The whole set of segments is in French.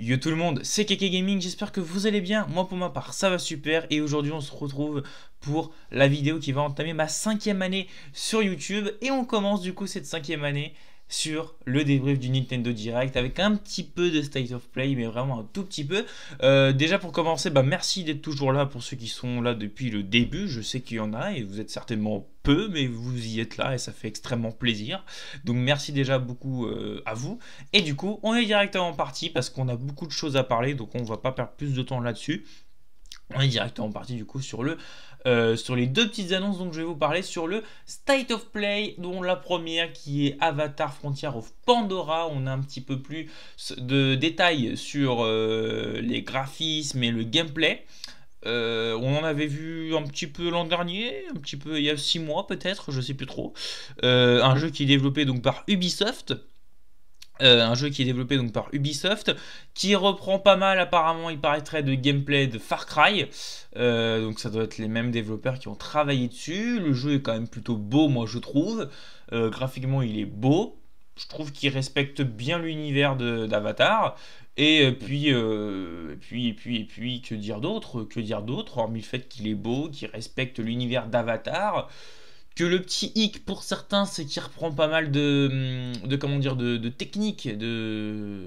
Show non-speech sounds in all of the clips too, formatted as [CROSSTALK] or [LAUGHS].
Yo tout le monde, c'est KK Gaming, j'espère que vous allez bien, moi pour ma part ça va super et aujourd'hui on se retrouve pour la vidéo qui va entamer ma cinquième année sur YouTube et on commence du coup cette cinquième année sur le débrief du Nintendo Direct avec un petit peu de state of play, mais vraiment un tout petit peu. Euh, déjà pour commencer, bah merci d'être toujours là pour ceux qui sont là depuis le début. Je sais qu'il y en a et vous êtes certainement peu, mais vous y êtes là et ça fait extrêmement plaisir. Donc merci déjà beaucoup euh, à vous. Et du coup, on est directement parti parce qu'on a beaucoup de choses à parler, donc on va pas perdre plus de temps là-dessus. On est directement parti du coup sur le euh, sur les deux petites annonces dont je vais vous parler sur le State of Play dont la première qui est Avatar Frontier of Pandora on a un petit peu plus de détails sur euh, les graphismes et le gameplay euh, on en avait vu un petit peu l'an dernier, un petit peu il y a 6 mois peut-être, je sais plus trop. un mmh. jeu qui est développé donc par Ubisoft, euh, un jeu qui est développé donc par Ubisoft, qui reprend pas mal apparemment, il paraîtrait, de gameplay de Far Cry. Euh, donc ça doit être les mêmes développeurs qui ont travaillé dessus. Le jeu est quand même plutôt beau, moi je trouve. Euh, graphiquement, il est beau. Je trouve qu'il respecte bien l'univers d'Avatar. Et puis, et puis, et puis, et puis, que dire d'autre Que dire d'autre, hormis le fait qu'il est beau, qu'il respecte l'univers d'Avatar le petit hic pour certains, c'est qu'il reprend pas mal de, de comment dire, de, techniques, de,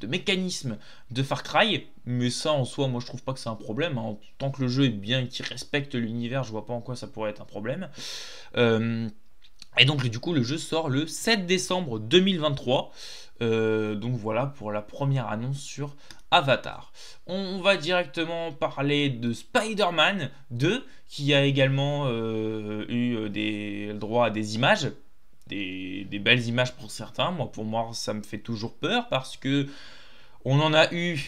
de mécanismes de Far Cry, mais ça en soi, moi je trouve pas que c'est un problème. Hein. Tant que le jeu est bien et qu'il respecte l'univers, je vois pas en quoi ça pourrait être un problème. Euh, et donc du coup, le jeu sort le 7 décembre 2023. Euh, donc voilà pour la première annonce sur Avatar. On va directement parler de Spider-Man 2 qui a également euh, eu euh, des droits à des images. Des, belles images pour certains. Moi, pour moi, ça me fait toujours peur parce que on en a eu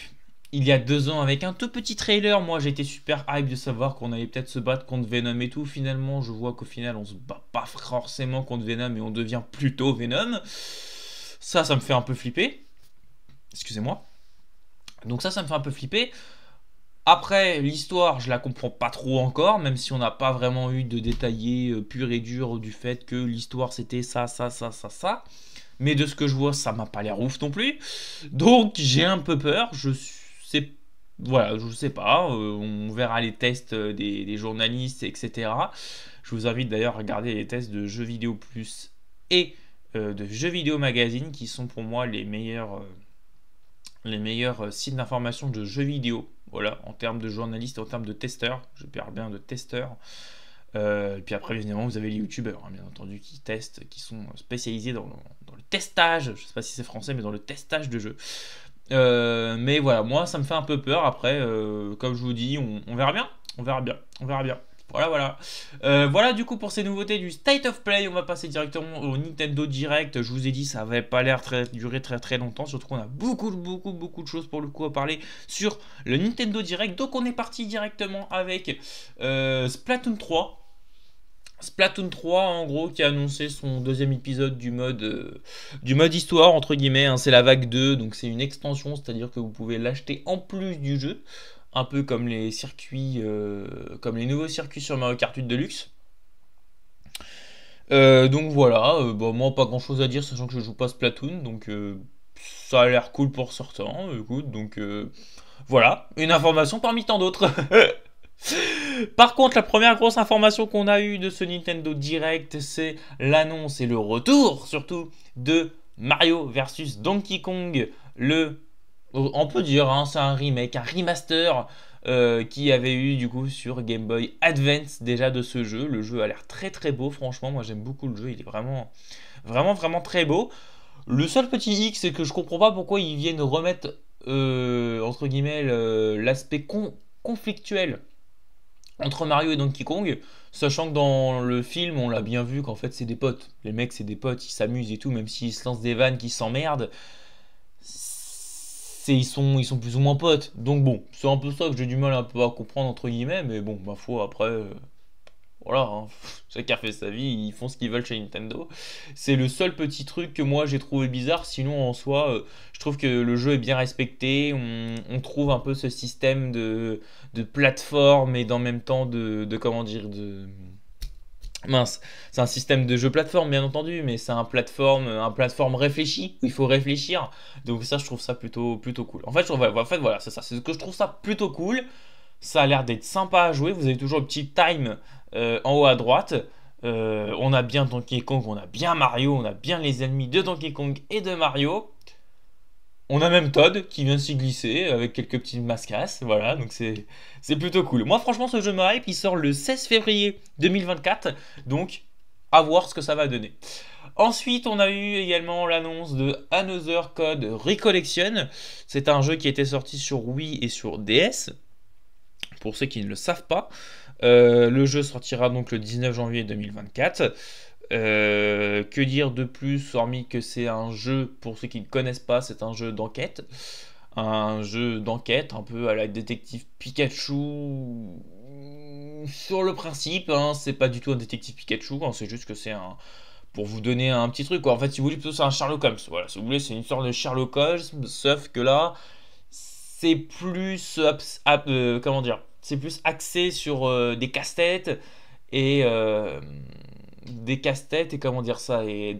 il y a deux ans avec un tout petit trailer. Moi, j'étais super hype de savoir qu'on allait peut-être se battre contre Venom et tout. Finalement, je vois qu'au final, on se bat pas forcément contre Venom et on devient plutôt Venom. Ça, ça me fait un peu flipper. Excusez-moi. Donc ça, ça me fait un peu flipper. Après, l'histoire, je la comprends pas trop encore, même si on n'a pas vraiment eu de détaillé euh, pur et dur du fait que l'histoire c'était ça, ça, ça, ça, ça. Mais de ce que je vois, ça m'a pas l'air ouf non plus. Donc j'ai un peu peur. Je sais, voilà, je sais pas. Euh, on verra les tests euh, des, des, journalistes, etc. Je vous invite d'ailleurs à regarder les tests de jeux vidéo plus et euh, de jeux vidéo magazine qui sont pour moi les meilleurs, euh, les meilleurs euh, sites d'information de jeux vidéo. Voilà, en termes de journalistes, en termes de testeurs. Je parle bien de testeurs. puis après, évidemment, vous avez les youtubeurs, hein, bien entendu, qui testent, qui sont spécialisés dans le, testage. Je sais pas si c'est français, mais dans le testage de jeux. mais voilà, moi, ça me fait un peu peur. Après, comme je vous dis, on verra bien. On verra bien. On verra bien. Voilà, voilà. Euh, voilà du coup pour ces nouveautés du State of Play. On va passer directement au Nintendo Direct. Je vous ai dit, ça n'avait pas l'air très, durer très très longtemps. Surtout qu'on a beaucoup, beaucoup, beaucoup de choses pour le coup à parler sur le Nintendo Direct. Donc on est parti directement avec euh, Splatoon 3. Splatoon 3 en gros qui a annoncé son deuxième épisode du mode euh, du mode histoire entre guillemets hein. c'est la vague 2 donc c'est une extension c'est à dire que vous pouvez l'acheter en plus du jeu un peu comme les circuits, euh, comme les nouveaux circuits sur Mario Kart 8 Deluxe. Euh, donc voilà, euh, bon moi pas grand chose à dire, sachant que je joue pas Splatoon, donc ça a l'air cool pour sortant, écoute, donc voilà, une information parmi tant d'autres. [LAUGHS] Par contre, la première grosse information qu'on a eue de ce Nintendo Direct, c'est l'annonce et le retour, surtout, de Mario versus Donkey Kong, le on peut dire, hein, c'est un remake, un remaster euh, qui avait eu du coup sur Game Boy Advance déjà de ce jeu. Le jeu a l'air très très beau, franchement, moi j'aime beaucoup le jeu, il est vraiment vraiment vraiment très beau. Le seul petit hic, c'est que je comprends pas pourquoi ils viennent remettre euh, entre guillemets l'aspect conflictuel entre Mario et Donkey Kong, sachant que dans le film, on l'a bien vu qu'en fait c'est des potes. Les mecs, c'est des potes, ils s'amusent et tout, même s'ils se lancent des vannes, qui s'emmerdent ils sont, ils sont plus ou moins potes. Donc bon, c'est un peu ça que j'ai du mal un peu à comprendre, entre guillemets, mais bon, ma bah, foi, après, euh, voilà, hein. [LAUGHS] chacun fait sa vie, ils font ce qu'ils veulent chez Nintendo. C'est le seul petit truc que moi j'ai trouvé bizarre, sinon en soi, euh, je trouve que le jeu est bien respecté, on, trouve un peu ce système de, de plateforme et dans même temps de, de comment dire, de Mince, c'est un système de jeu plateforme bien entendu, mais c'est un plateforme, un plateforme réfléchi où il faut réfléchir. Donc ça, je trouve ça plutôt, plutôt cool. En fait, voilà, c'est ça, c'est que je trouve ça plutôt cool. Ça a l'air d'être sympa à jouer. Vous avez toujours le petit time euh, en haut à droite. Euh, on a bien Donkey Kong, on a bien Mario, on a bien les ennemis de Donkey Kong et de Mario. On a même Todd qui vient s'y glisser avec quelques petites mascasses, voilà, donc c'est, plutôt cool. Moi franchement ce jeu me hype, il sort le 16 février 2024, donc à voir ce que ça va donner. Ensuite, on a eu également l'annonce de Another Code Recollection. C'est un jeu qui était sorti sur Wii et sur DS, pour ceux qui ne le savent pas. Euh, le jeu sortira donc le 19 janvier 2024. Euh, que dire de plus, hormis que c'est un jeu, pour ceux qui ne connaissent pas, c'est un jeu d'enquête. Un jeu d'enquête, un peu à la détective Pikachu. Sur le principe, hein, c'est pas du tout un détective Pikachu, hein, c'est juste que c'est un. Pour vous donner un petit truc, quoi. En fait, si vous voulez, plutôt c'est un Sherlock Holmes. Voilà, si vous voulez, c'est une sorte de Sherlock Holmes, sauf que là, c'est plus. Euh, comment dire C'est plus axé sur euh, des casse-têtes et des casse-têtes et comment dire ça et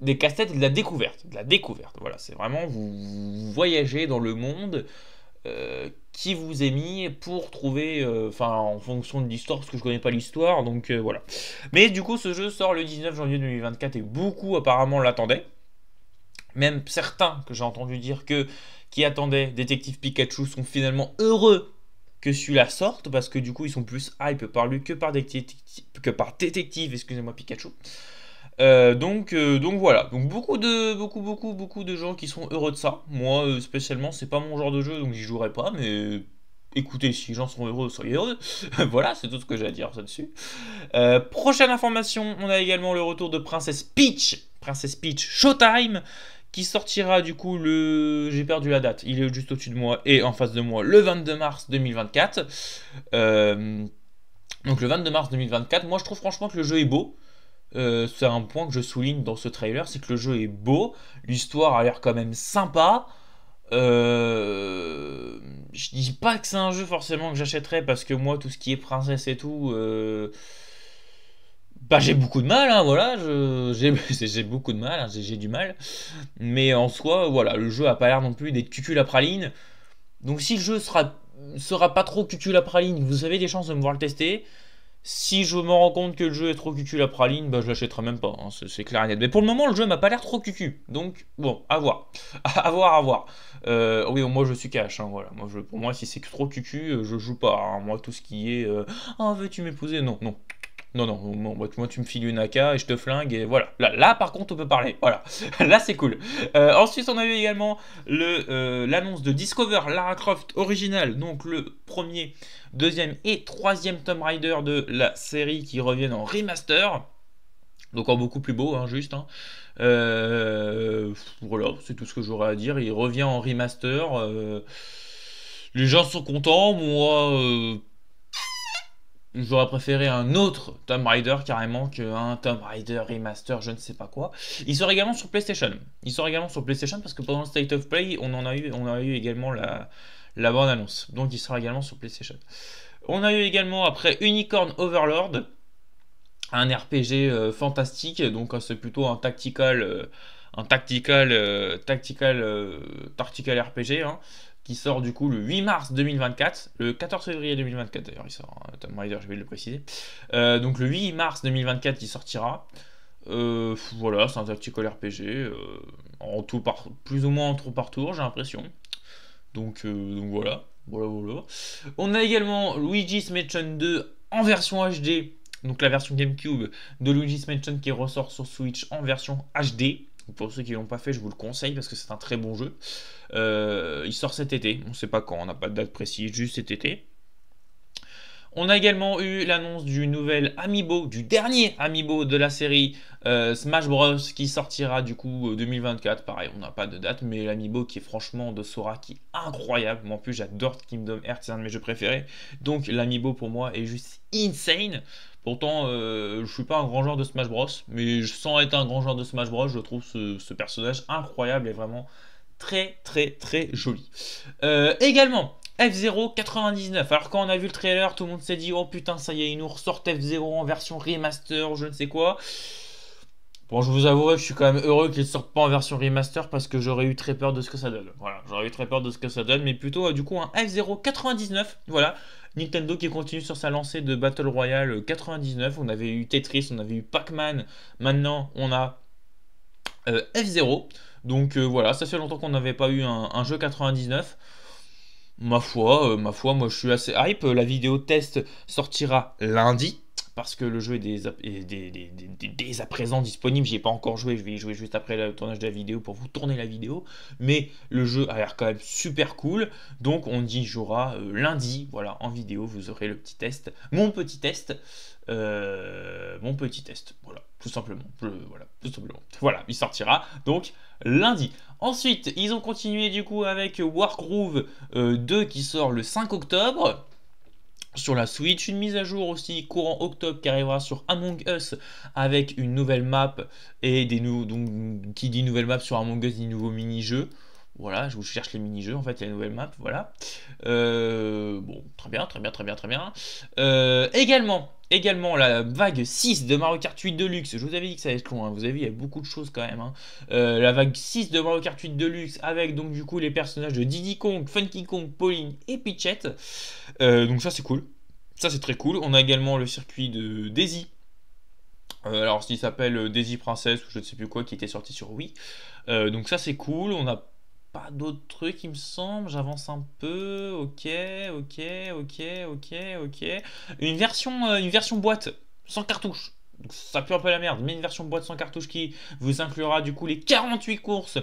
des casse-têtes et de la découverte. De la découverte, voilà, c'est vraiment vous, voyagez dans le monde euh, qui vous est mis pour trouver, euh, enfin en fonction de l'histoire, parce que je connais pas l'histoire, donc euh, voilà. Mais du coup, ce jeu sort le 19 janvier 2024 et beaucoup apparemment l'attendaient. Même certains que j'ai entendu dire que qui attendaient Détective Pikachu sont finalement heureux que celui la sorte, parce que du coup, ils sont plus hype par lui que par, que par détective, excusez-moi, Pikachu. Euh, donc, euh, donc voilà, donc beaucoup de, beaucoup, beaucoup, beaucoup de gens qui sont heureux de ça. Moi, euh, spécialement, c'est pas mon genre de jeu, donc j'y jouerai pas, mais écoutez, si les gens sont heureux, soyez heureux. [LAUGHS] voilà, c'est tout ce que j'ai à dire là-dessus. Euh, prochaine information, on a également le retour de Princesse Peach. Princesse Peach Showtime qui sortira du coup le... J'ai perdu la date, il est juste au-dessus de moi et en face de moi le 22 mars 2024. Euh, donc le 22 mars 2024, moi je trouve franchement que le jeu est beau. Euh, c'est un point que je souligne dans ce trailer, c'est que le jeu est beau, l'histoire a l'air quand même sympa. Euh, je dis pas que c'est un jeu forcément que j'achèterais parce que moi tout ce qui est princesse et tout, euh, bah j'ai beaucoup de mal, hein, voilà, [LAUGHS] j'ai beaucoup de mal, hein, j'ai du mal. Mais en soi, voilà, le jeu a pas l'air non plus d'être cucul à praline. Donc si le jeu sera sera pas trop cucul à praline, vous avez des chances de me voir le tester. Si je me rends compte que le jeu est trop cucu la praline, bah je l'achèterai même pas, hein, c'est clair et net. Mais pour le moment, le jeu m'a pas l'air trop cucu, donc bon, à voir, [LAUGHS] à voir, à voir. Euh, oui, moi je suis cash, hein, voilà. Moi, je, pour moi, si c'est trop cucu, euh, je joue pas. Hein. Moi, tout ce qui est, euh, ah veux-tu m'épouser Non, non, non, non, moi tu, me files une AK et je te flingue et voilà. Là, par contre, on peut parler. Voilà. [LAUGHS] là, c'est cool. Euh, ensuite, on a eu également euh, l'annonce de Discover Lara Croft original, donc le premier, deuxième et troisième Tomb Raider de la série qui reviennent en remaster. Donc en beaucoup plus beau, hein, juste. Hein. Euh, voilà, c'est tout ce que j'aurais à dire. Il revient en remaster. les gens sont contents, moi J'aurais préféré un autre Tomb Raider carrément qu'un Tomb Raider remaster, je ne sais pas quoi. Il sort également sur PlayStation. Il sort également sur PlayStation parce que pendant le State of Play, on en a eu, on a eu également la, la bande annonce. Donc il sera également sur PlayStation. On a eu également après Unicorn Overlord, un RPG euh, fantastique. Donc euh, c'est plutôt un tactical. Euh, un tactical, tactical, tactical RPG, hein qui sort du coup le 8 mars 2024, le 14 février 2024 d'ailleurs il sort, hein, Tom Raider, je vais le préciser. Euh, donc le 8 mars 2024 il sortira. Euh, voilà, c'est un tactical RPG, euh, en tout par, plus ou moins en tour par tour j'ai l'impression. Donc, voilà, voilà, voilà. On a également Luigi's Mansion 2 en version HD, donc la version GameCube de Luigi's Mansion qui ressort sur Switch en version HD. Pour ceux qui ne l'ont pas fait, je vous le conseille parce que c'est un très bon jeu. Euh, il sort cet été, on ne sait pas quand, on n'a pas de date précise, juste cet été. On a également eu l'annonce du nouvel Amiibo, du dernier Amiibo de la série euh, Smash Bros qui sortira du coup 2024. Euh, Pareil, on n'a pas de date, mais l'Amiibo qui est franchement de Sora qui est incroyable. en plus j'adore Kingdom Hearts, c'est un de mes jeux préférés. Donc l'Amiibo pour moi est juste insane. Pourtant, je euh, je suis pas un grand joueur de Smash Bros, mais sans être un grand joueur de Smash Bros, je trouve ce, personnage incroyable et vraiment très très très joli. Euh, également, F099. Alors quand on a vu le trailer, tout le monde s'est dit oh putain ça y est, une nous ressortent F0 en version remaster, je ne sais quoi. Bon, je vous avouerai que je suis quand même heureux qu'il ne pas en version remaster parce que j'aurais eu très peur de ce que ça donne. Voilà, j'aurais eu très peur de ce que ça donne, mais plutôt euh, du coup un F099. Voilà, Nintendo qui continue sur sa lancée de Battle Royale 99. Euh, on avait eu Tetris, on avait eu Pac-Man. Maintenant, on a euh, F0. Donc euh, voilà, ça fait longtemps qu'on n'avait pas eu un, jeu 99. Ma foi, ma foi, moi je suis assez hype. La vidéo test sortira lundi parce que le jeu est dès, à présent disponible. j'ai ai pas encore joué, je vais y jouer juste après le tournage de la vidéo pour vous tourner la vidéo. Mais le jeu a l'air quand même super cool. Donc on dit jouera euh, lundi, voilà, en vidéo, vous aurez le petit test. Mon petit test. Euh, mon petit test, voilà, tout simplement. voilà, tout simplement. Voilà, il sortira donc lundi. Ensuite, ils ont continué du coup avec Wargroove 2 euh, qui sort le 5 octobre sur la Switch, une mise à jour aussi courant octobre qui arrivera sur Among Us avec une nouvelle map et des nouveaux donc qui dit nouvelle map sur Among Us dit nouveaux mini-jeux. Voilà, je vous cherche les mini-jeux, en fait, il y a nouvelle map, voilà. Euh, bon, très bien, très bien, très bien, très bien. Euh, également, Également la vague 6 de Mario Kart 8 Deluxe, je vous avais dit que ça allait être long, hein. vous avez vu il y a beaucoup de choses quand même. Hein. Euh, la vague 6 de Mario Kart 8 Deluxe avec donc du coup les personnages de Diddy Kong, Funky Kong, Pauline et Pichette. Euh, donc ça c'est cool, ça c'est très cool. On a également le circuit de Daisy. Euh, alors s'il s'appelle Daisy Princesse ou je ne sais plus quoi qui était sorti sur Wii. donc ça c'est cool, on a d'autres trucs, il me semble. J'avance un peu. Ok, ok, ok, ok, ok. Une version, euh, une version boîte, sans cartouche. ça pue un peu la merde, mais une version boîte sans cartouche qui vous inclura du coup les 48 courses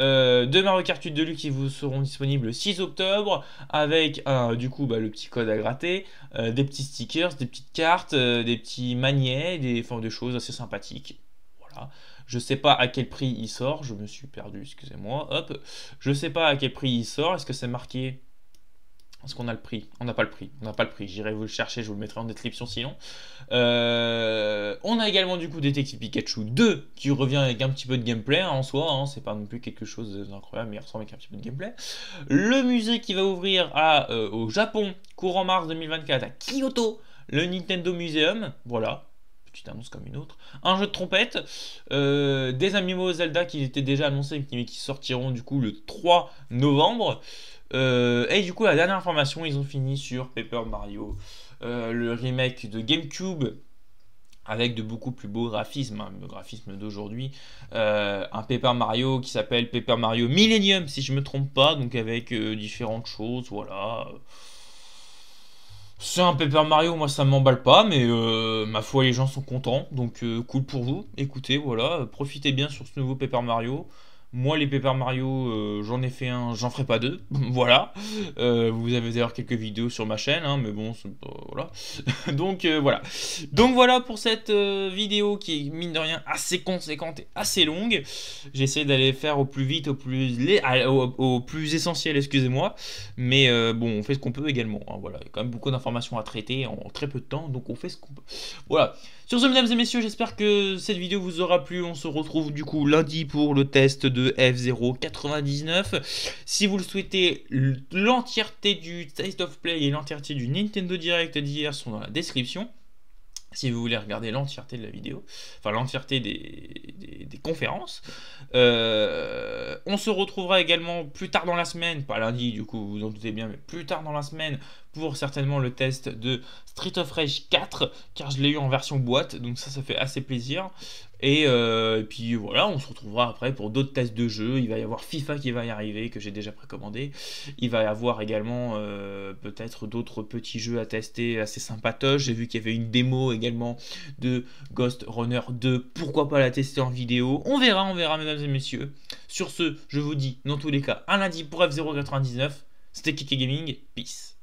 euh, de Mario Kart 8 Deluxe qui vous seront disponibles le 6 octobre avec du coup bah, le petit code à gratter, euh, des petits stickers, des petites cartes, des petits magnets, des, enfin, des choses assez sympathiques. Voilà. Je sais pas à quel prix il sort. Je me suis perdu, excusez-moi. Hop. Je sais pas à quel prix il sort. Est-ce que c'est marqué Est-ce qu'on a le prix On n'a pas le prix. On n'a pas le prix. J'irai vous le chercher. Je vous le mettrai en description sinon. Euh, on a également du coup Detective Pikachu 2 qui revient avec un petit peu de gameplay hein, en soi. Hein, c'est pas non plus quelque chose d'incroyable, mais il ressemble avec un petit peu de gameplay. Le musée qui va ouvrir à, euh, au Japon courant mars 2024 à Kyoto. Le Nintendo Museum. Voilà annonce comme une autre. Un jeu de trompette, euh, des Amiibo Zelda qui étaient déjà annoncés mais qui sortiront du coup le 3 novembre. Euh, et du coup, la dernière information, ils ont fini sur Paper Mario, euh, le remake de GameCube avec de beaucoup plus beaux graphismes, hein, le graphisme d'aujourd'hui, un Paper Mario qui s'appelle Paper Mario Millennium si je ne me trompe pas, donc avec différentes choses, voilà. C'est un Paper Mario, moi ça m'emballe pas, mais euh, ma foi les gens sont contents, donc euh, cool pour vous. Écoutez, voilà, profitez bien sur ce nouveau Paper Mario. Moi, les Paper Mario, euh, j'en ai fait un, j'en ferai pas deux. [LAUGHS] voilà. Euh, vous avez d'ailleurs quelques vidéos sur ma chaîne, hein, mais bon, voilà. [LAUGHS] Donc euh, voilà. Donc voilà pour cette vidéo qui est mine de rien assez conséquente et assez longue. J'essaie d'aller faire au plus vite, au plus au, au plus essentiel, excusez-moi. Mais bon, on fait ce qu'on peut également. Hein, voilà, il y a quand même beaucoup d'informations à traiter en très peu de temps, donc on fait ce qu'on peut. Voilà. Sur ce, mesdames et messieurs, j'espère que cette vidéo vous aura plu. On se retrouve du coup lundi pour le test de F099. Si vous le souhaitez, l'entièreté du Taste of Play et l'entièreté du Nintendo Direct d'hier sont dans la description. Si vous voulez regarder l'entièreté de la vidéo, enfin l'entièreté des, conférences. Euh, on se retrouvera également plus tard dans la semaine, pas lundi du coup, vous vous en doutez bien, mais plus tard dans la semaine pour certainement le test de Street of Rage 4, car je l'ai eu en version boîte, donc ça, ça fait assez plaisir. Et, euh, puis voilà, on se retrouvera après pour d'autres tests de jeux. Il va y avoir FIFA qui va y arriver, que j'ai déjà précommandé. Il va y avoir également euh, peut-être d'autres petits jeux à tester assez sympatoches. J'ai vu qu'il y avait une démo également de Ghost Runner 2. Pourquoi pas la tester en vidéo On verra, on verra, mesdames et messieurs. Sur ce, je vous dis, dans tous les cas, un lundi pour F099. C'était Kiki Gaming. Peace.